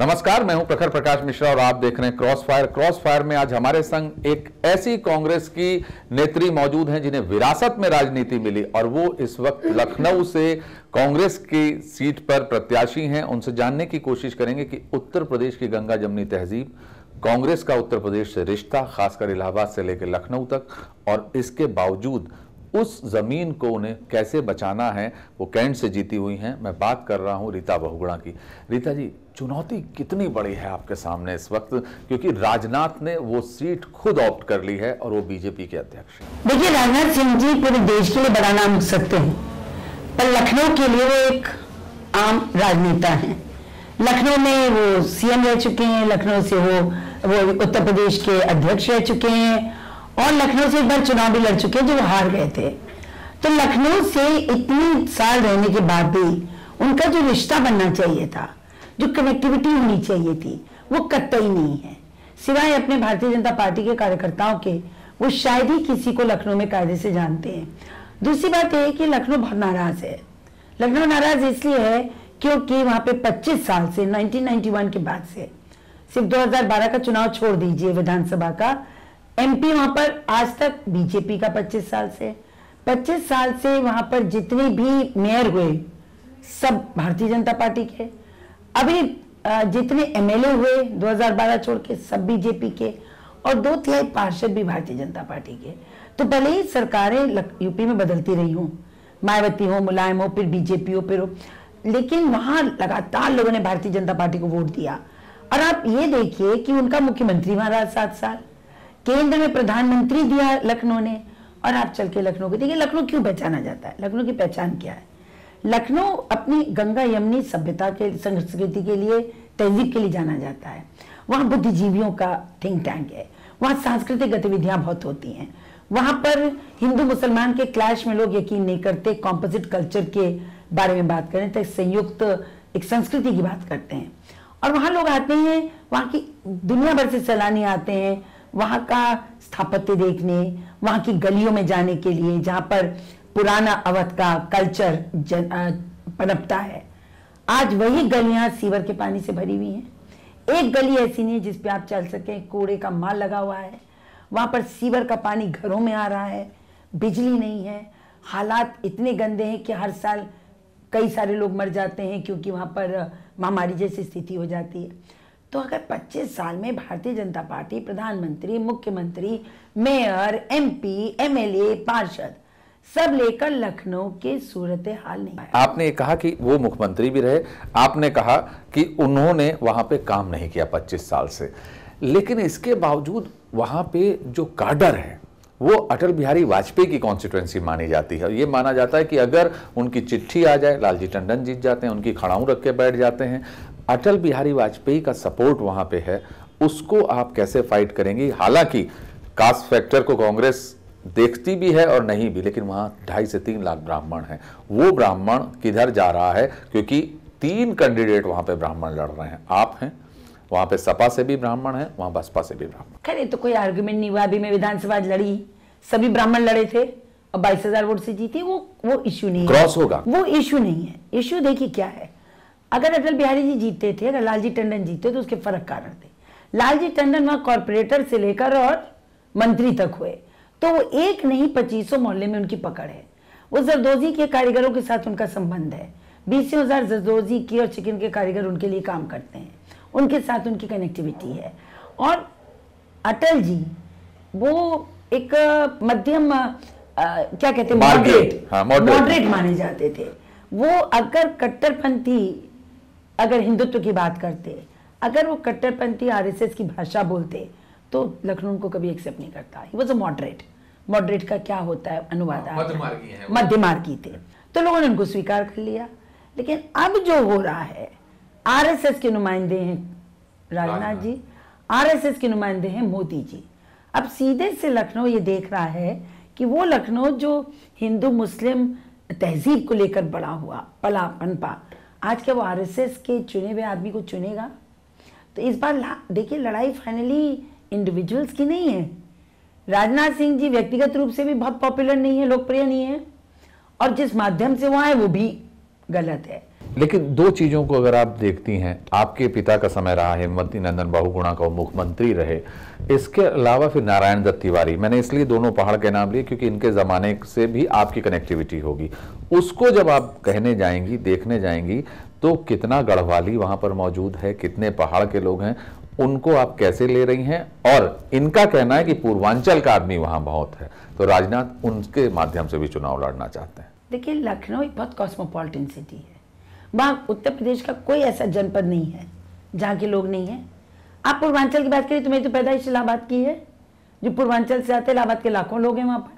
नमस्कार मैं हूं प्रखर प्रकाश मिश्रा और आप देख रहे हैं क्रॉस फायर क्रॉस फायर में आज हमारे संग एक ऐसी कांग्रेस की नेत्री मौजूद हैं जिन्हें विरासत में राजनीति मिली और वो इस वक्त लखनऊ से कांग्रेस की सीट पर प्रत्याशी हैं उनसे जानने की कोशिश करेंगे कि उत्तर प्रदेश की गंगा जमनी तहजीब कांग्रेस का उत्तर प्रदेश से रिश्ता खासकर इलाहाबाद से लेकर लखनऊ तक और इसके बावजूद उस ज़मीन को उन्हें कैसे बचाना है वो कैंट से जीती हुई हैं मैं बात कर रहा हूँ रीता बहुगुणा की रीता जी चुनौती कितनी बड़ी है आपके सामने इस वक्त क्योंकि राजनाथ ने वो सीट खुद ऑप्ट कर ली है और वो बीजेपी के अध्यक्ष देखिए राजनाथ सिंह जी पूरे देश के लिए बड़ा नाम सकते हैं पर लखनऊ के लिए वो एक आम राजनेता है लखनऊ में वो सीएम रह चुके हैं लखनऊ से वो वो उत्तर प्रदेश के अध्यक्ष रह चुके हैं और लखनऊ से एक बार चुनाव भी लड़ चुके जो हार गए थे तो लखनऊ से इतने साल रहने के बाद भी उनका जो रिश्ता बनना चाहिए था जो कनेक्टिविटी होनी चाहिए थी वो कतई नहीं है सिवाय अपने भारतीय जनता पार्टी के कार्यकर्ताओं के वो शायद ही किसी को लखनऊ में कायदे से जानते हैं दूसरी बात यह है कि लखनऊ बहुत नाराज है लखनऊ नाराज इसलिए है क्योंकि वहां पे 25 साल से 1991 के बाद से सिर्फ 2012 का चुनाव छोड़ दीजिए विधानसभा का एमपी वहां पर आज तक बीजेपी का 25 साल से 25 साल से वहां पर जितने भी मेयर हुए सब भारतीय जनता पार्टी के अभी जितने एमएलए हुए 2012 छोड़ के सब बीजेपी के और दो तिहाई पार्षद भी भारतीय जनता पार्टी के तो पहले ही सरकारें यूपी में बदलती रही हूँ मायावती हो मुलायम हो फिर बीजेपी हो फिर हो लेकिन वहां लगातार लोगों ने भारतीय जनता पार्टी को वोट दिया और आप ये देखिए कि उनका मुख्यमंत्री वहां रहा सात साल केंद्र में प्रधानमंत्री दिया लखनऊ ने और आप चल के लखनऊ को देखिए लखनऊ क्यों पहचाना जाता है लखनऊ की पहचान क्या है लखनऊ अपनी गंगा यमुनी सभ्यता के संस्कृति के लिए तहजीब के लिए जाना जाता है वहाँ बुद्धिजीवियों का थिंक टैंक है वहाँ सांस्कृतिक गतिविधियाँ बहुत होती हैं वहाँ पर हिंदू मुसलमान के क्लैश में लोग यकीन नहीं करते कॉम्पोजिट कल्चर के बारे में बात करें तो संयुक्त एक संस्कृति की बात करते हैं और वहाँ लोग आते हैं वहाँ की दुनिया भर से सैलानी आते हैं वहाँ का स्थापत्य देखने वहाँ की गलियों में जाने के लिए जहाँ पर पुराना अवध का कल्चर जन, पनपता है आज वही गलियाँ सीवर के पानी से भरी हुई हैं एक गली ऐसी नहीं है जिस पे आप चल सकें कूड़े का माल लगा हुआ है वहाँ पर सीवर का पानी घरों में आ रहा है बिजली नहीं है हालात इतने गंदे हैं कि हर साल कई सारे लोग मर जाते हैं क्योंकि वहाँ पर महामारी जैसी स्थिति हो जाती है तो अगर 25 साल में भारतीय जनता पार्टी प्रधानमंत्री मुख्यमंत्री मेयर एमपी एमएलए पार्षद सब लेकर लखनऊ के सूरत हाल नहीं आपने कहा कि वो मुख्यमंत्री भी रहे आपने कहा कि उन्होंने वहां पे काम नहीं किया 25 साल से लेकिन इसके बावजूद वहां पे जो काडर है वो अटल बिहारी वाजपेयी की कॉन्स्टिट्युएंसी मानी जाती है और ये माना जाता है कि अगर उनकी चिट्ठी आ जाए लालजी टंडन जीत जाते हैं उनकी खड़ाऊ रख के बैठ जाते हैं अटल बिहारी वाजपेयी का सपोर्ट वहां पे है उसको आप कैसे फाइट करेंगी हालांकि कास्ट फैक्टर को कांग्रेस देखती भी है और नहीं भी लेकिन वहां ढाई से तीन लाख ब्राह्मण हैं वो ब्राह्मण किधर जा रहा है क्योंकि तीन कैंडिडेट वहाँ पे ब्राह्मण लड़ रहे हैं आप हैं वहां पे सपा से भी ब्राह्मण है वहां बसपा से भी ब्राह्मण खैर तो कोई आर्ग्यूमेंट नहीं हुआ अभी मैं विधानसभा लड़ी सभी ब्राह्मण लड़े थे और बाईस हजार वोट से जीती वो वो इश्यू नहीं क्रॉस होगा वो इश्यू नहीं है इश्यू देखिए क्या है अगर अटल बिहारी जी जीते थे अगर लालजी टंडन जीते तो उसके फर्क कारण थे लालजी टंडन वहाँ कॉरपोरेटर से लेकर और मंत्री तक हुए तो वो एक नहीं पच्चीसों मोहल्ले में उनकी पकड़ है वो जरदोजी के कारीगरों के साथ उनका संबंध है बीसों हज़ार जरदोजी की और चिकन के कारीगर उनके लिए काम करते हैं उनके साथ उनकी कनेक्टिविटी है और अटल जी वो एक मध्यम क्या कहते हैं मॉडरेट मॉडरेट हाँ, माने जाते थे वो अगर कट्टरपंथी अगर हिंदुत्व की बात करते अगर वो कट्टरपंथी आरएसएस की भाषा बोलते तो लखनऊ को कभी एक्सेप्ट नहीं करता ही वॉज अ मॉडरेट मॉडरेट का क्या होता है अनुवाद हाँ, मध्य मार्गी थे तो लोगों ने उनको स्वीकार कर लिया लेकिन अब जो हो रहा है आरएसएस के नुमाइंदे हैं राजनाथ जी आरएसएस के नुमाइंदे हैं मोदी जी अब सीधे से लखनऊ ये देख रहा है कि वो लखनऊ जो हिंदू मुस्लिम तहजीब को लेकर बड़ा हुआ पला पनपा आज क्या वो आर के चुने हुए आदमी को चुनेगा तो इस बार देखिए लड़ाई फाइनली इंडिविजुअल्स की नहीं है राजनाथ सिंह जी व्यक्तिगत रूप से भी बहुत पॉपुलर नहीं है लोकप्रिय नहीं है और जिस माध्यम से वो आए वो भी गलत है लेकिन दो चीज़ों को अगर आप देखती हैं आपके पिता का समय रहा हेमवंती नंदन बहुगुणा का मुख्यमंत्री रहे इसके अलावा फिर नारायण दत्त तिवारी मैंने इसलिए दोनों पहाड़ के नाम लिए क्योंकि इनके ज़माने से भी आपकी कनेक्टिविटी होगी उसको जब आप कहने जाएंगी देखने जाएंगी तो कितना गढ़वाली वहाँ पर मौजूद है कितने पहाड़ के लोग हैं उनको आप कैसे ले रही हैं और इनका कहना है कि पूर्वांचल का आदमी वहाँ बहुत है तो राजनाथ उनके माध्यम से भी चुनाव लड़ना चाहते हैं देखिए लखनऊ एक बहुत कॉस्मोपॉलिटन सिटी है वहाँ उत्तर प्रदेश का कोई ऐसा जनपद नहीं है जहाँ के लोग नहीं हैं आप पूर्वांचल की बात करिए तो मेरी तो पैदाइश इलाहाबाद की है जो पूर्वांचल से आते इलाहाबाद के लाखों लोग हैं वहाँ पर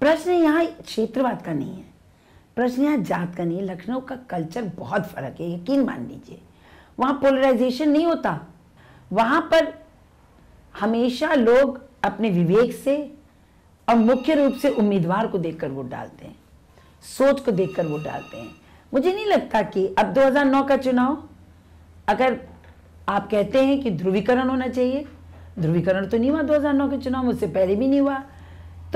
प्रश्न यहाँ क्षेत्रवाद का नहीं है प्रश्न यहाँ जात का नहीं है लखनऊ का कल्चर बहुत फ़र्क है यकीन मान लीजिए वहाँ पोलराइजेशन नहीं होता वहाँ पर हमेशा लोग अपने विवेक से और मुख्य रूप से उम्मीदवार को देखकर वोट डालते हैं सोच को देखकर वोट डालते हैं मुझे नहीं लगता कि अब 2009 का चुनाव अगर आप कहते हैं कि ध्रुवीकरण होना चाहिए ध्रुवीकरण तो नहीं हुआ 2009 के चुनाव उससे पहले भी नहीं हुआ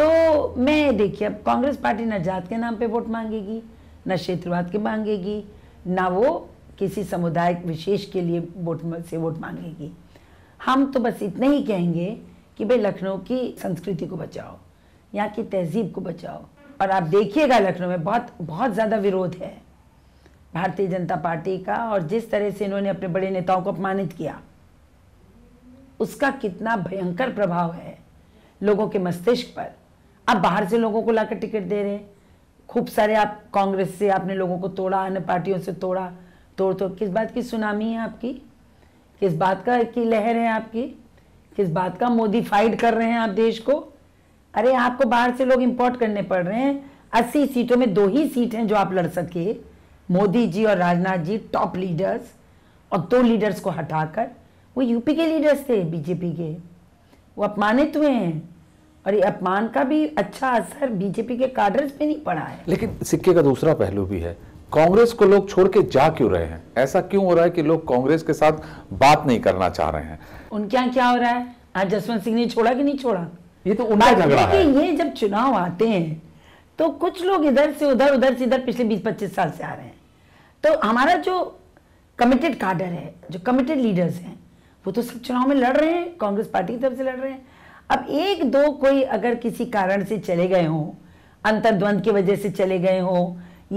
तो मैं देखिए अब कांग्रेस पार्टी न जात के नाम पे वोट मांगेगी ना क्षेत्रवाद के मांगेगी ना वो किसी समुदाय विशेष के लिए वोट से वोट मांगेगी हम तो बस इतना ही कहेंगे कि भाई लखनऊ की संस्कृति को बचाओ यहाँ की तहजीब को बचाओ और आप देखिएगा लखनऊ में बहुत बहुत ज़्यादा विरोध है भारतीय जनता पार्टी का और जिस तरह से इन्होंने अपने बड़े नेताओं को अपमानित किया उसका कितना भयंकर प्रभाव है लोगों के मस्तिष्क पर आप बाहर से लोगों को लाकर टिकट दे रहे हैं खूब सारे आप कांग्रेस से आपने लोगों को तोड़ा अन्य पार्टियों से तोड़ा तोड़ तोड़ किस बात की सुनामी है आपकी किस बात का की लहर है आपकी किस बात का मोदीफाइड कर रहे हैं आप देश को अरे आपको बाहर से लोग इम्पोर्ट करने पड़ रहे हैं अस्सी सीटों में दो ही सीट हैं जो आप लड़ सके मोदी जी और राजनाथ जी टॉप लीडर्स और दो लीडर्स को हटाकर वो यूपी के लीडर्स थे बीजेपी के वो अपमानित हुए हैं और ये अपमान का भी अच्छा असर बीजेपी के कार्डर्स पे नहीं पड़ा है लेकिन सिक्के का दूसरा पहलू भी है कांग्रेस को लोग छोड़ के जा क्यों रहे हैं ऐसा क्यों हो रहा है कि लोग कांग्रेस के साथ बात नहीं करना चाह रहे हैं उनके यहाँ क्या हो रहा है आज जसवंत सिंह ने छोड़ा कि नहीं छोड़ा ये तो उनका झगड़ा है ये जब चुनाव आते हैं तो कुछ लोग इधर से उधर उधर से इधर पिछले बीस पच्चीस साल से आ रहे हैं तो हमारा जो कमिटेड कार्डर है जो कमिटेड लीडर्स हैं वो तो सब चुनाव में लड़ रहे हैं कांग्रेस पार्टी की तरफ से लड़ रहे हैं अब एक दो कोई अगर किसी कारण से चले गए हों अंतर्द्वंद की वजह से चले गए हों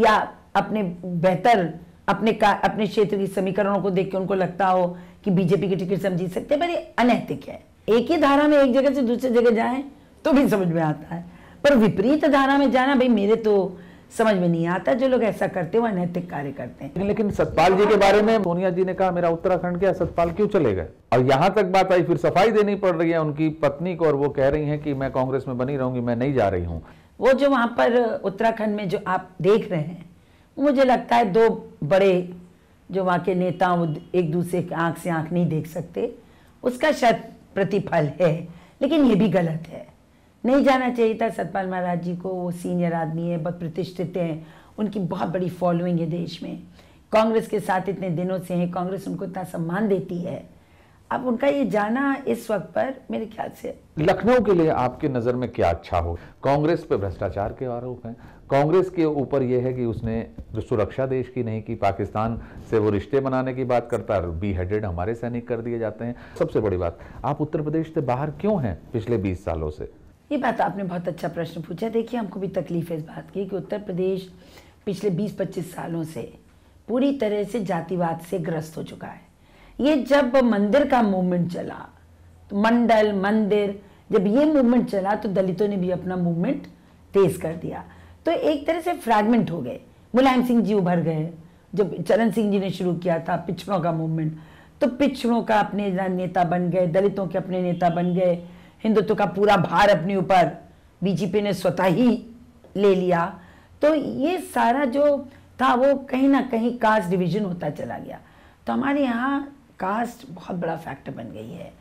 या अपने बेहतर अपने का अपने क्षेत्र की समीकरणों को देख के उनको लगता हो कि बीजेपी की टिकट से हम जीत सकते हैं पर ये अनैतिक है एक ही धारा में एक जगह से दूसरी जगह जाएं तो भी समझ में आता है पर विपरीत धारा में जाना भाई मेरे तो समझ में नहीं आता जो लोग ऐसा करते हैं वह अनैतिक कार्य करते हैं लेकिन सतपाल जी के बारे में सोनिया जी ने कहा मेरा उत्तराखंड क्या सतपाल क्यों चले गए और यहाँ तक बात आई फिर सफाई देनी पड़ रही है उनकी पत्नी को और वो कह रही है कि मैं कांग्रेस में बनी रहूंगी मैं नहीं जा रही हूँ वो जो वहाँ पर उत्तराखंड में जो आप देख रहे हैं मुझे लगता है दो बड़े जो वहाँ के नेता एक दूसरे की आँख से आँख नहीं देख सकते उसका शायद प्रतिफल है लेकिन ये भी गलत है नहीं जाना चाहिए था सतपाल महाराज जी को वो सीनियर आदमी है बहुत प्रतिष्ठित हैं उनकी बहुत बड़ी फॉलोइंग है देश में कांग्रेस के साथ इतने दिनों से हैं कांग्रेस उनको इतना सम्मान देती है अब उनका ये जाना इस वक्त पर मेरे ख्याल से लखनऊ के लिए आपके नज़र में क्या अच्छा हो कांग्रेस पे भ्रष्टाचार के आरोप हैं कांग्रेस के ऊपर यह है कि उसने जो सुरक्षा देश की नहीं की पाकिस्तान से वो रिश्ते बनाने की बात करता है बी हेडेड हमारे सैनिक कर दिए जाते हैं सबसे बड़ी बात आप उत्तर प्रदेश से बाहर क्यों हैं पिछले बीस सालों से ये बात आपने बहुत अच्छा प्रश्न पूछा देखिए हमको भी तकलीफ है इस बात की कि उत्तर प्रदेश पिछले 20-25 सालों से पूरी तरह से जातिवाद से ग्रस्त हो चुका है ये जब मंदिर का मूवमेंट चला तो मंडल मंदिर जब ये मूवमेंट चला तो दलितों ने भी अपना मूवमेंट तेज कर दिया तो एक तरह से फ्रैगमेंट हो गए मुलायम सिंह जी उभर गए जब चरण सिंह जी ने शुरू किया था पिछड़ों का मूवमेंट तो पिछड़ों का अपने नेता बन गए दलितों के अपने नेता बन गए हिंदुत्व का पूरा भार अपने ऊपर बीजेपी ने स्वतः ही ले लिया तो ये सारा जो था वो कहीं ना कहीं कास्ट डिवीजन होता चला गया तो हमारे यहाँ कास्ट बहुत बड़ा फैक्टर बन गई है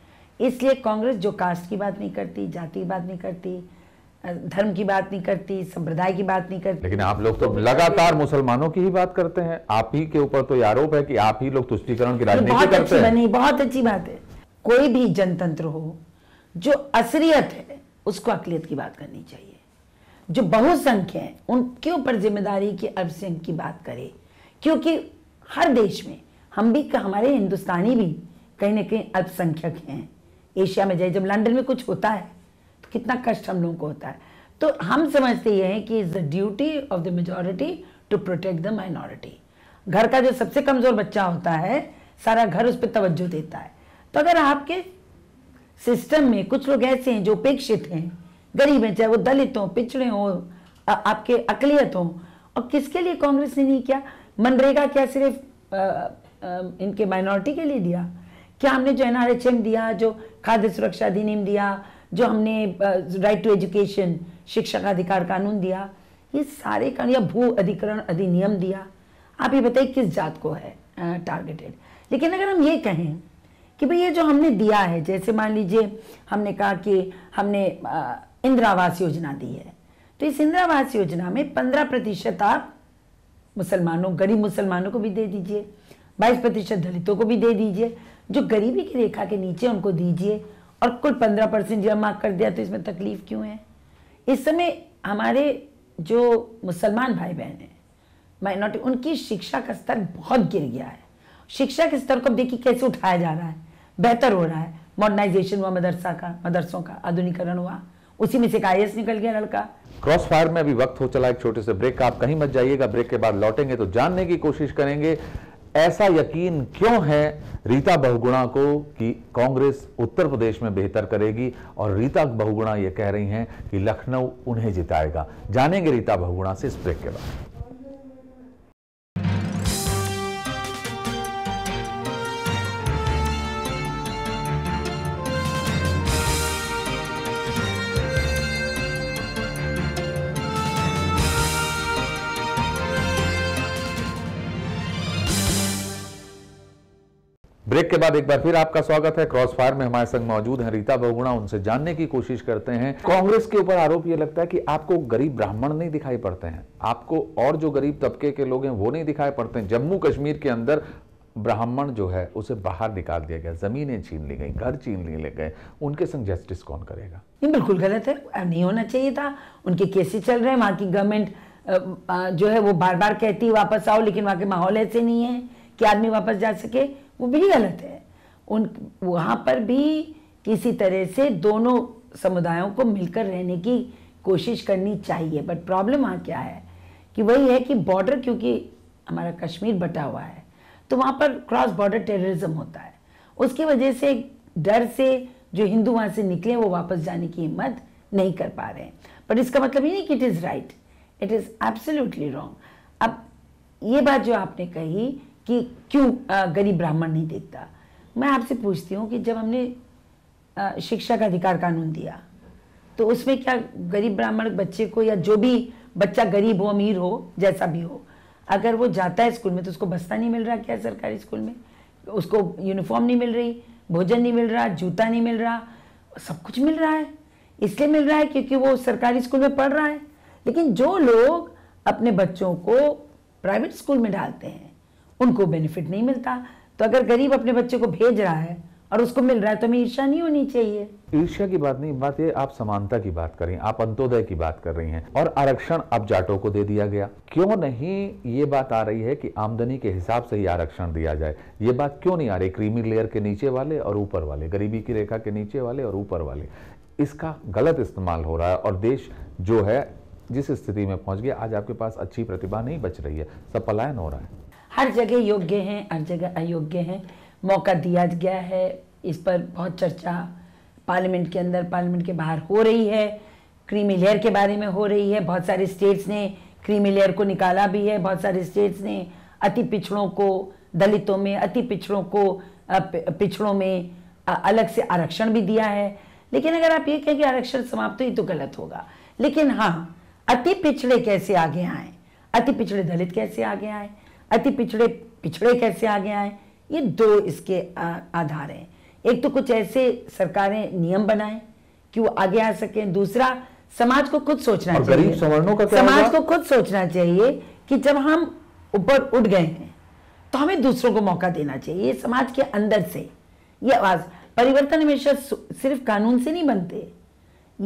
इसलिए कांग्रेस जो कास्ट की बात नहीं करती जाति की बात नहीं करती धर्म की बात नहीं करती संप्रदाय की बात नहीं करती लेकिन आप लोग तो लगातार मुसलमानों की ही बात करते हैं आप ही के ऊपर तो ये आरोप है कि आप ही लोग तुष्टिकरण की राजनीति करते हैं बहुत अच्छी बात है कोई भी जनतंत्र हो जो असरियत है उसको अकलियत की बात करनी चाहिए जो बहुसंख्य हैं उनके ऊपर जिम्मेदारी की अल्पसंख्य की बात करें क्योंकि हर देश में हम भी हमारे हिंदुस्तानी भी कहीं ना कहीं अल्पसंख्यक हैं एशिया में जाए जब लंदन में कुछ होता है तो कितना कष्ट हम लोगों को होता है तो हम समझते ये हैं कि is the duty of the majority to protect the minority घर का जो सबसे कमज़ोर बच्चा होता है सारा घर उस पर तवज्जो देता है तो अगर आपके सिस्टम में कुछ लोग ऐसे हैं जो उपेक्षित हैं गरीब हैं चाहे वो दलित हों पिछड़े हों आपके अकलियत हों और किसके लिए कांग्रेस ने नहीं किया मनरेगा क्या सिर्फ इनके माइनॉरिटी के लिए दिया क्या हमने जो एन दिया जो खाद्य सुरक्षा अधिनियम दिया जो हमने राइट टू एजुकेशन शिक्षा का अधिकार कानून दिया ये सारे कानून या भू अधिकरण अधिनियम दिया आप ये बताइए किस जात को है टारगेटेड लेकिन अगर हम ये कहें कि भाई ये जो हमने दिया है जैसे मान लीजिए हमने कहा कि हमने इंदिरा आवास योजना दी है तो इस इंदिरा आवास योजना में पंद्रह प्रतिशत आप मुसलमानों गरीब मुसलमानों को भी दे दीजिए बाईस प्रतिशत दलितों को भी दे दीजिए जो गरीबी की रेखा के नीचे उनको दीजिए और कुल पंद्रह परसेंट जमा कर दिया तो इसमें तकलीफ क्यों है इस समय हमारे जो मुसलमान भाई बहन हैं माइनॉरिटी उनकी शिक्षा का स्तर बहुत गिर गया है शिक्षा के स्तर को अब देखिए कैसे उठाया जा रहा है बेहतर हो रहा है मॉडर्नाइजेशन हुआ मदरसा का मदरसों का आधुनिकरण हुआ उसी में से आई निकल गया लड़का क्रॉस फायर में अभी वक्त हो चला एक छोटे से ब्रेक का आप कहीं मत जाइएगा ब्रेक के बाद लौटेंगे तो जानने की कोशिश करेंगे ऐसा यकीन क्यों है रीता बहुगुणा को कि कांग्रेस उत्तर प्रदेश में बेहतर करेगी और रीता बहुगुणा यह कह रही हैं कि लखनऊ उन्हें जिताएगा जानेंगे रीता बहुगुणा से इस ब्रेक के बाद ब्रेक के बाद एक बार फिर आपका स्वागत है क्रॉस फायर में हमारे संग मौजूद हैं रीता बहुगुणा उनसे जानने की कोशिश करते हैं कांग्रेस के ऊपर आरोप ये लगता है कि आपको गरीब ब्राह्मण नहीं दिखाई पड़ते हैं आपको और जो गरीब तबके के लोग हैं वो नहीं दिखाई पड़ते हैं जम्मू कश्मीर के अंदर ब्राह्मण जो है उसे बाहर निकाल दिया गया जमीनें छीन ली गई घर छीन लिए गए उनके संग जस्टिस कौन करेगा ये बिल्कुल गलत है नहीं होना चाहिए था उनके केसेस चल रहे हैं वहाँ की गवर्नमेंट जो है वो बार बार कहती है वापस आओ लेकिन वहाँ के माहौल ऐसे नहीं है कि आदमी वापस जा सके वो भी गलत है उन वहाँ पर भी किसी तरह से दोनों समुदायों को मिलकर रहने की कोशिश करनी चाहिए बट प्रॉब्लम वहाँ क्या है कि वही है कि बॉर्डर क्योंकि हमारा कश्मीर बटा हुआ है तो वहाँ पर क्रॉस बॉर्डर टेररिज्म होता है उसकी वजह से डर से जो हिंदू वहाँ से निकले वो वापस जाने की हिम्मत नहीं कर पा रहे हैं बट इसका मतलब ये नहीं कि it is right it is absolutely wrong अब ये बात जो आपने कही कि क्यों गरीब ब्राह्मण नहीं देखता मैं आपसे पूछती हूँ कि जब हमने शिक्षा का अधिकार कानून दिया तो उसमें क्या गरीब ब्राह्मण बच्चे को या जो भी बच्चा गरीब हो अमीर हो जैसा भी हो अगर वो जाता है स्कूल में तो उसको बस्ता नहीं मिल रहा क्या सरकारी स्कूल में उसको यूनिफॉर्म नहीं मिल रही भोजन नहीं मिल रहा जूता नहीं मिल रहा सब कुछ मिल रहा है इसलिए मिल रहा है क्योंकि वो सरकारी स्कूल में पढ़ रहा है लेकिन जो लोग अपने बच्चों को प्राइवेट स्कूल में डालते हैं उनको बेनिफिट नहीं मिलता तो अगर गरीब अपने बच्चे को भेज रहा है और उसको मिल रहा है तो हमें ईर्षा नहीं होनी चाहिए ईर्षा की बात नहीं बात ये आप समानता की बात कर रही हैं आप अंतोदय की बात कर रही हैं और आरक्षण अब जाटों को दे दिया गया क्यों नहीं ये बात आ रही है कि आमदनी के हिसाब से ही आरक्षण दिया जाए ये बात क्यों नहीं आ रही क्रीमी लेयर के नीचे वाले और ऊपर वाले गरीबी की रेखा के नीचे वाले और ऊपर वाले इसका गलत इस्तेमाल हो रहा है और देश जो है जिस स्थिति में पहुंच गया आज आपके पास अच्छी प्रतिभा नहीं बच रही है सब पलायन हो रहा है हर जगह योग्य हैं हर जगह अयोग्य हैं मौका दिया गया है इस पर बहुत चर्चा पार्लियामेंट के अंदर पार्लियामेंट के बाहर हो रही है क्रीमी लेयर के बारे में हो रही है बहुत सारे स्टेट्स ने क्रीमी लेयर को निकाला भी है बहुत सारे स्टेट्स ने अति पिछड़ों को दलितों में अति पिछड़ों को पिछड़ों में अलग से आरक्षण भी दिया है लेकिन अगर आप ये कहें कि आरक्षण समाप्त तो ही तो गलत होगा लेकिन हाँ अति पिछड़े कैसे आगे आए अति पिछड़े दलित कैसे आगे आए अति पिछड़े पिछड़े कैसे आगे आए ये दो इसके आधार हैं एक तो कुछ ऐसे सरकारें नियम बनाएं कि वो आगे आ सके दूसरा समाज को खुद सोचना चाहिए का समाज को खुद सोचना चाहिए कि जब हम ऊपर उठ गए हैं तो हमें दूसरों को मौका देना चाहिए ये समाज के अंदर से ये आवाज परिवर्तन हमेशा सिर्फ कानून से नहीं बनते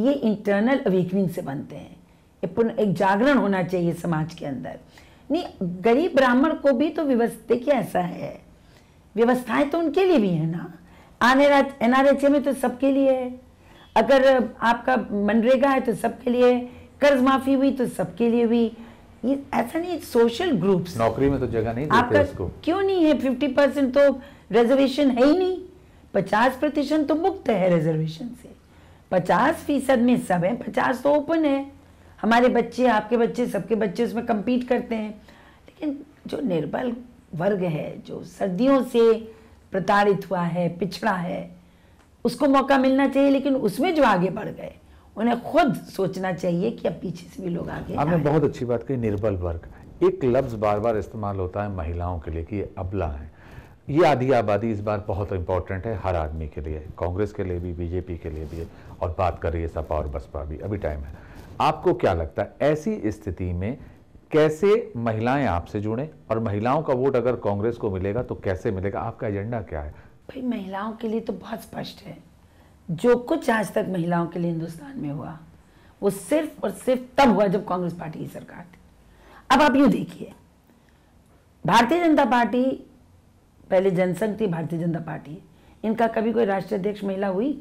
ये इंटरनल अवेकनिंग से बनते हैं एक जागरण होना चाहिए समाज के अंदर नहीं गरीब ब्राह्मण को भी तो व्यवस्था देखिए ऐसा है व्यवस्थाएं तो उनके लिए भी है ना आने एन आर एच में तो सबके लिए है अगर आपका मनरेगा है तो सबके लिए कर्ज माफी हुई तो सबके लिए हुई ये ऐसा नहीं सोशल ग्रुप्स नौकरी में तो जगह नहीं आपका इसको क्यों नहीं है फिफ्टी परसेंट तो रिजर्वेशन है ही नहीं पचास प्रतिशत तो मुक्त है रिजर्वेशन से पचास फीसद में सब है पचास तो ओपन है हमारे बच्चे आपके बच्चे सबके बच्चे उसमें कम्पीट करते हैं लेकिन जो निर्बल वर्ग है जो सर्दियों से प्रताड़ित हुआ है पिछड़ा है उसको मौका मिलना चाहिए लेकिन उसमें जो आगे बढ़ गए उन्हें खुद सोचना चाहिए कि अब पीछे से भी लोग आगे आपने बहुत अच्छी बात कही निर्बल वर्ग एक लफ्ज़ बार बार इस्तेमाल होता है महिलाओं के लिए कि अबला है ये आधी आबादी इस बार बहुत इंपॉर्टेंट है हर आदमी के लिए कांग्रेस के लिए भी बीजेपी के लिए भी और बात कर रही है सपा और बसपा भी अभी टाइम है आपको क्या लगता है ऐसी स्थिति में कैसे महिलाएं आपसे जुड़े और महिलाओं का वोट अगर कांग्रेस को मिलेगा तो कैसे मिलेगा आपका एजेंडा क्या है भाई महिलाओं के लिए तो बहुत स्पष्ट है जो कुछ आज तक महिलाओं के लिए हिंदुस्तान में हुआ वो सिर्फ और सिर्फ तब हुआ जब कांग्रेस पार्टी की सरकार थी अब आप यूं देखिए भारतीय जनता पार्टी पहले जनसंघ थी भारतीय जनता पार्टी इनका कभी कोई राष्ट्रीय अध्यक्ष महिला हुई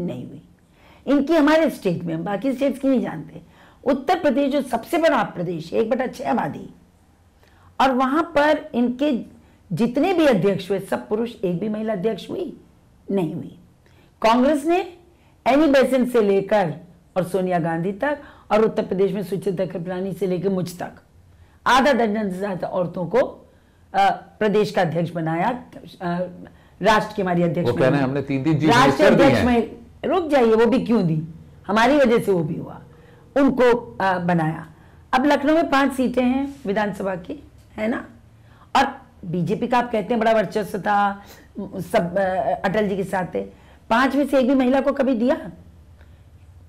नहीं हुई इनकी हमारे स्टेट में हम बाकी स्टेट्स की नहीं जानते उत्तर प्रदेश जो सबसे बड़ा प्रदेश है एक बटा छः आबादी और वहाँ पर इनके जितने भी अध्यक्ष हुए सब पुरुष एक भी महिला अध्यक्ष हुई नहीं हुई कांग्रेस ने एनी बेसेंट से लेकर और सोनिया गांधी तक और उत्तर प्रदेश में सुचिता कृपलानी से लेकर मुझ तक आधा दर्जन से ज़्यादा औरतों को प्रदेश का अध्यक्ष बनाया राष्ट्र की हमारी अध्यक्ष राष्ट्रीय अध्यक्ष रुक जाइए वो भी क्यों दी हमारी वजह से वो भी हुआ उनको आ, बनाया अब लखनऊ में पांच सीटें हैं विधानसभा की है ना और बीजेपी का आप कहते हैं बड़ा वर्चस्व था सब अटल जी के साथ थे पांच में से एक भी महिला को कभी दिया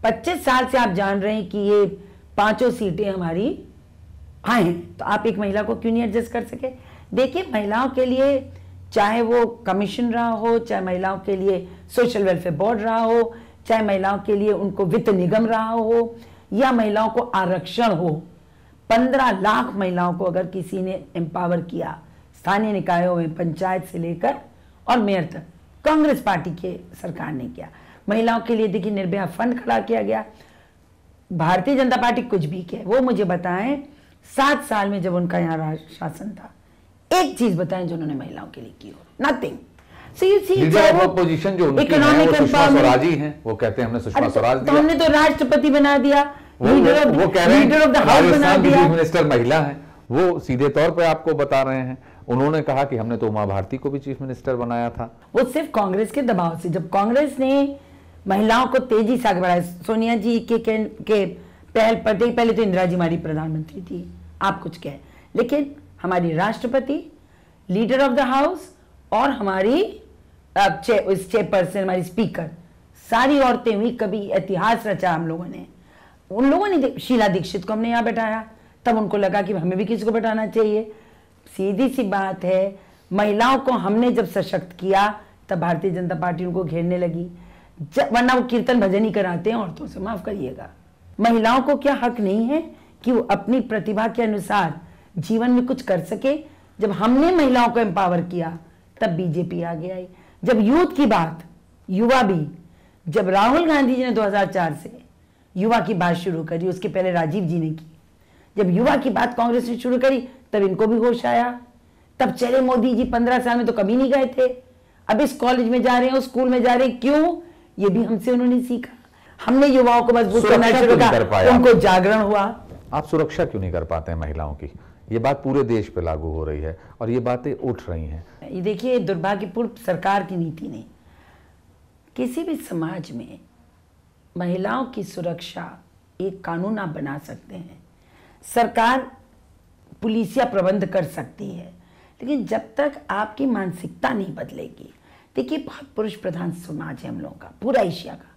पच्चीस साल से आप जान रहे हैं कि ये पांचों सीटें हमारी आए हाँ हैं तो आप एक महिला को क्यों नहीं एडजस्ट कर सके देखिए महिलाओं के लिए चाहे वो कमीशन रहा हो चाहे महिलाओं के लिए सोशल वेलफेयर बोर्ड रहा हो चाहे महिलाओं के लिए उनको वित्त निगम रहा हो या महिलाओं को आरक्षण हो पंद्रह लाख महिलाओं को अगर किसी ने एम्पावर किया स्थानीय निकायों में पंचायत से लेकर और मेयर तक कांग्रेस पार्टी के सरकार ने किया महिलाओं के लिए देखिए निर्भया फंड खड़ा किया गया भारतीय जनता पार्टी कुछ भी किया वो मुझे बताएं सात साल में जब उनका यहाँ शासन था एक चीज बताएं जो उन्होंने महिलाओं के लिए की हो नथिंग तो हमने तो राष्ट्रपति बना दिया मिनिस्टर महिला है वो सीधे तौर पर आपको बता रहे हैं उन्होंने कहा कि हमने तो उमा भारती को भी चीफ मिनिस्टर बनाया था वो सिर्फ कांग्रेस के दबाव से जब कांग्रेस ने महिलाओं को तेजी से आगे बढ़ाया सोनिया जी के के, के पहल पर पहले तो इंदिरा जी हमारी प्रधानमंत्री थी आप कुछ कहें लेकिन हमारी राष्ट्रपति लीडर ऑफ द हाउस और हमारी चेयरपर्सन हमारी स्पीकर सारी औरतें हुई कभी इतिहास रचा हम लोगों ने उन लोगों ने शीला दीक्षित को हमने यहाँ बैठाया तब उनको लगा कि हमें भी किसी को बैठाना चाहिए सीधी सी बात है महिलाओं को हमने जब सशक्त किया तब भारतीय जनता पार्टी उनको घेरने लगी वरना वो कीर्तन भजन ही कराते हैं औरतों से माफ करिएगा महिलाओं को क्या हक नहीं है कि वो अपनी प्रतिभा के अनुसार जीवन में कुछ कर सके जब हमने महिलाओं को एम्पावर किया तब बीजेपी आगे आई जब यूथ की बात युवा भी जब राहुल गांधी जी ने 2004 से युवा की बात शुरू करी उसके पहले राजीव जी ने की जब युवा की बात कांग्रेस ने शुरू करी तब इनको भी होश आया तब चले मोदी जी पंद्रह साल में तो कभी नहीं गए थे अब इस कॉलेज में जा रहे हैं स्कूल में जा रहे हैं क्यों ये भी हमसे उन्होंने सीखा हमने युवाओं को मजबूत करना शुरू किया उनको जागरण हुआ आप सुरक्षा क्यों नहीं कर पाते हैं महिलाओं की ये बात पूरे देश पे लागू हो रही है और ये बातें उठ रही हैं ये देखिए दुर्भाग्यपूर्ण सरकार की नीति ने किसी भी समाज में महिलाओं की सुरक्षा एक कानून आप बना सकते हैं सरकार पुलिसिया प्रबंध कर सकती है लेकिन जब तक आपकी मानसिकता नहीं बदलेगी देखिए बहुत पुरुष प्रधान समाज है हम लोगों का पूरा एशिया का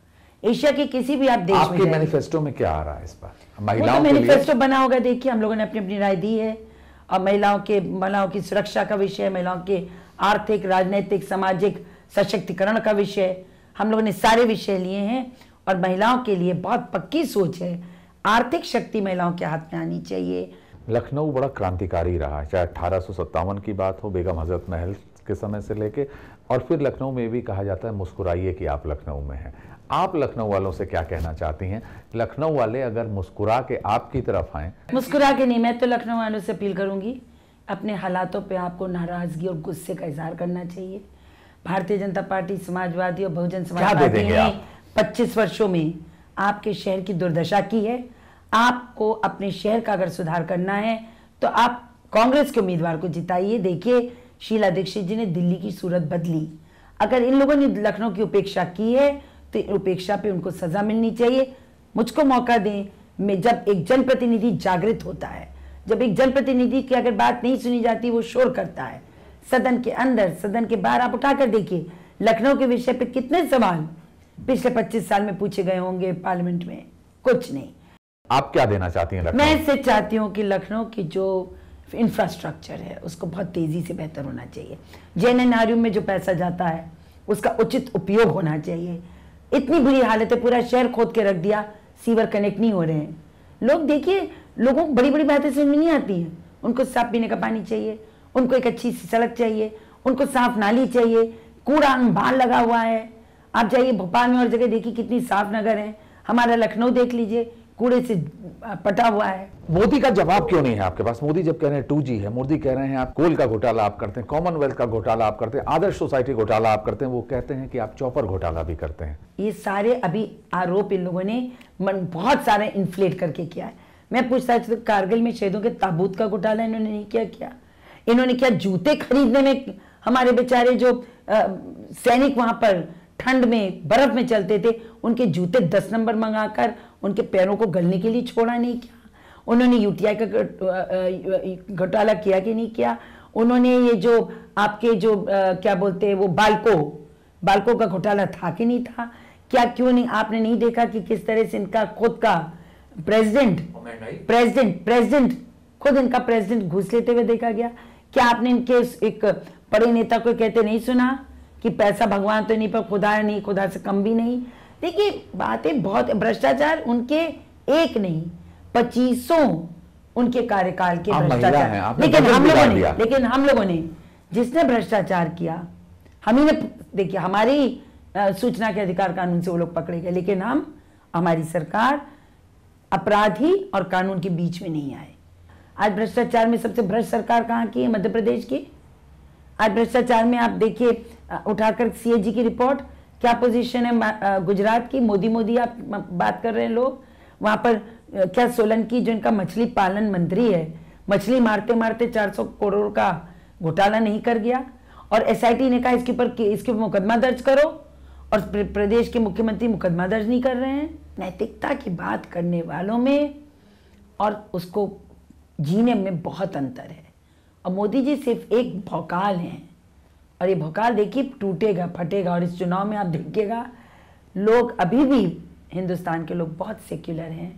एशिया के किसी भी आप देश आपके मैनिफेस्टो में क्या आ रहा है इस बार तो महिलाओं तो मैनिफेस्टो बना होगा देखिए हम लोगों ने अपनी अपनी राय दी है और महिलाओं के महिलाओं की सुरक्षा का विषय महिलाओं के आर्थिक राजनीतिक सामाजिक सशक्तिकरण का विषय हम लोगों ने सारे विषय लिए हैं और महिलाओं के लिए बहुत पक्की सोच है आर्थिक शक्ति महिलाओं के हाथ में आनी चाहिए लखनऊ बड़ा क्रांतिकारी रहा चाहे अठारह की बात हो बेगम हजरत महल के समय से लेके और फिर लखनऊ में भी कहा जाता है मुस्कुराइए कि आप लखनऊ में हैं आप लखनऊ वालों से क्या कहना चाहती हैं लखनऊ वाले अगर मुस्कुरा के आपकी तरफ आए मुस्कुरा के नहीं मैं तो लखनऊ वालों से अपील करूंगी अपने हालातों पे आपको नाराजगी और गुस्से का इजहार करना चाहिए भारतीय जनता पार्टी समाजवादी और बहुजन समाजवादी ने पच्चीस वर्षों में आपके शहर की दुर्दशा की है आपको अपने शहर का अगर सुधार करना है तो आप कांग्रेस के उम्मीदवार को जिताइए देखिए शीला दीक्षित जी ने दिल्ली की सूरत बदली अगर इन लोगों ने लखनऊ की उपेक्षा की है तो उपेक्षा पे उनको सजा मिलनी चाहिए मुझको मौका दें मैं जब एक जनप्रतिनिधि जागृत होता है जब एक जनप्रतिनिधि की अगर बात नहीं सुनी जाती वो शोर करता है सदन के अंदर सदन के बाहर आप उठाकर देखिए लखनऊ के विषय पर कितने सवाल पिछले 25 साल में पूछे गए होंगे पार्लियामेंट में कुछ नहीं आप क्या देना चाहती हैं मैं इससे चाहती हूँ कि लखनऊ की जो इंफ्रास्ट्रक्चर है उसको बहुत तेज़ी से बेहतर होना चाहिए जे में जो पैसा जाता है उसका उचित उपयोग होना चाहिए इतनी बुरी हालत है पूरा शहर खोद के रख दिया सीवर कनेक्ट नहीं हो रहे हैं लोग देखिए लोगों को बड़ी बड़ी बातें समझ में नहीं आती हैं उनको साफ पीने का पानी चाहिए उनको एक अच्छी सी सड़क चाहिए उनको साफ नाली चाहिए कूड़ा अंबार लगा हुआ है आप जाइए भोपाल में और जगह देखिए कितनी साफ नगर है हमारा लखनऊ देख लीजिए कूड़े से पटा हुआ है मोदी का जवाब क्यों नहीं है आपके पास मोदी जब कह रहे हैं टू है मोदी कह रहे हैं आप कोल का घोटाला आप करते हैं कॉमनवेल्थ का घोटाला आप करते हैं आदर्श सोसाइटी घोटाला आप करते हैं वो कहते हैं कि आप चौपर घोटाला भी करते हैं ये सारे अभी आरोप इन लोगों ने मन बहुत सारे इन्फ्लेट करके किया है मैं पूछता तो कारगिल में शहीदों के ताबूत का घोटाला इन्होंने नहीं किया क्या इन्होंने क्या जूते खरीदने में हमारे बेचारे जो सैनिक वहां पर ठंड में बर्फ में चलते थे उनके जूते दस नंबर मंगाकर उनके पैरों को गलने के लिए छोड़ा नहीं क्या उन्होंने यूटीआई का घोटाला किया कि नहीं किया उन्होंने ये जो आपके जो आ, क्या बोलते हैं वो बालको बालको का घोटाला था कि नहीं था क्या क्यों नहीं आपने नहीं देखा कि किस तरह से इनका खुद का प्रेसिडेंट प्रेसिडेंट प्रेसिडेंट खुद इनका प्रेसिडेंट घुस लेते हुए देखा गया क्या आपने इनके एक बड़े नेता को कहते नहीं सुना कि पैसा भगवान तो नहीं पर खुदा नहीं खुदा से कम भी नहीं देखिए बातें बहुत भ्रष्टाचार उनके एक नहीं पच्चीसों उनके कार्यकाल के भ्रष्टाचार लेकिन हम लोगों ने लेकिन हम लोगों ने जिसने भ्रष्टाचार किया हम ही ने देखिए हमारी सूचना के अधिकार कानून से वो लोग पकड़े गए लेकिन हम हमारी सरकार अपराधी और कानून के बीच में नहीं आए आज भ्रष्टाचार में सबसे भ्रष्ट सरकार कहाँ की है मध्य प्रदेश की आज भ्रष्टाचार में आप देखिए उठाकर सीएजी की रिपोर्ट क्या पोजीशन है गुजरात की मोदी मोदी आप बात कर रहे हैं लोग वहाँ पर क्या सोलंकी जो इनका मछली पालन मंत्री है मछली मारते मारते 400 करोड़ का घोटाला नहीं कर गया और एसआईटी ने कहा इसके ऊपर इसके ऊपर मुकदमा दर्ज करो और प्रदेश के मुख्यमंत्री मुकदमा दर्ज नहीं कर रहे हैं नैतिकता की बात करने वालों में और उसको जीने में बहुत अंतर है और मोदी जी सिर्फ एक भौकाल हैं और ये भोकाल देखिए टूटेगा फटेगा और इस चुनाव में आप देखिएगा लोग अभी भी हिंदुस्तान के लोग बहुत सेक्युलर हैं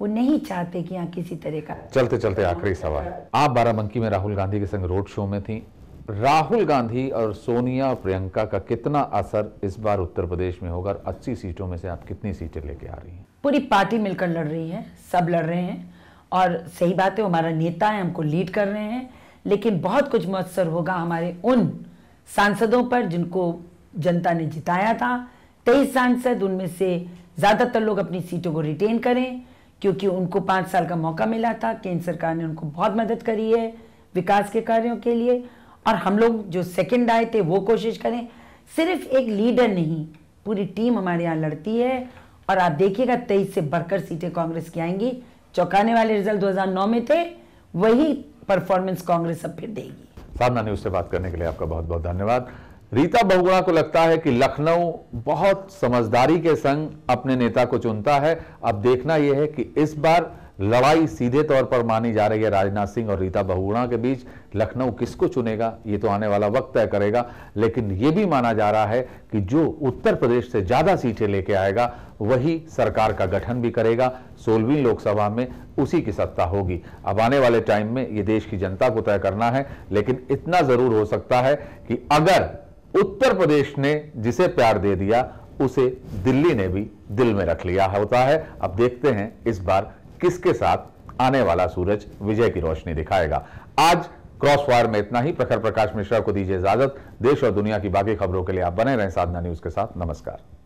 वो नहीं चाहते कि यहाँ किसी तरह का चलते चलते आखिरी सवाल आप बाराबंकी में राहुल गांधी के संग रोड शो में थी राहुल गांधी और सोनिया और प्रियंका का कितना असर इस बार उत्तर प्रदेश में होगा और अस्सी सीटों में से आप कितनी सीटें लेके आ रही हैं पूरी पार्टी मिलकर लड़ रही है सब लड़ रहे हैं और सही बात है हमारा नेता है हमको लीड कर रहे हैं लेकिन बहुत कुछ मुसर होगा हमारे उन सांसदों पर जिनको जनता ने जिताया था तेईस सांसद उनमें से ज़्यादातर लोग अपनी सीटों को रिटेन करें क्योंकि उनको पाँच साल का मौका मिला था केंद्र सरकार ने उनको बहुत मदद करी है विकास के कार्यों के लिए और हम लोग जो सेकंड आए थे वो कोशिश करें सिर्फ एक लीडर नहीं पूरी टीम हमारे यहाँ लड़ती है और आप देखिएगा तेईस से बढ़कर सीटें कांग्रेस की आएंगी चौंकाने वाले रिजल्ट 2009 में थे वही परफॉर्मेंस कांग्रेस अब फिर देगी सामना न्यूज से बात करने के लिए आपका बहुत बहुत धन्यवाद रीता बहुगुणा को लगता है कि लखनऊ बहुत समझदारी के संग अपने नेता को चुनता है अब देखना यह है कि इस बार लड़ाई सीधे तौर पर मानी जा रही है राजनाथ सिंह और रीता बहुगुणा के बीच लखनऊ किसको चुनेगा ये तो आने वाला वक्त तय करेगा लेकिन ये भी माना जा रहा है कि जो उत्तर प्रदेश से ज़्यादा सीटें लेके आएगा वही सरकार का गठन भी करेगा सोलहवीं लोकसभा में उसी की सत्ता होगी अब आने वाले टाइम में ये देश की जनता को तय करना है लेकिन इतना ज़रूर हो सकता है कि अगर उत्तर प्रदेश ने जिसे प्यार दे दिया उसे दिल्ली ने भी दिल में रख लिया होता है अब देखते हैं इस बार किसके साथ आने वाला सूरज विजय की रोशनी दिखाएगा आज क्रॉस वायर में इतना ही प्रखर प्रकाश मिश्रा को दीजिए इजाजत देश और दुनिया की बाकी खबरों के लिए आप बने रहें साधना न्यूज के साथ नमस्कार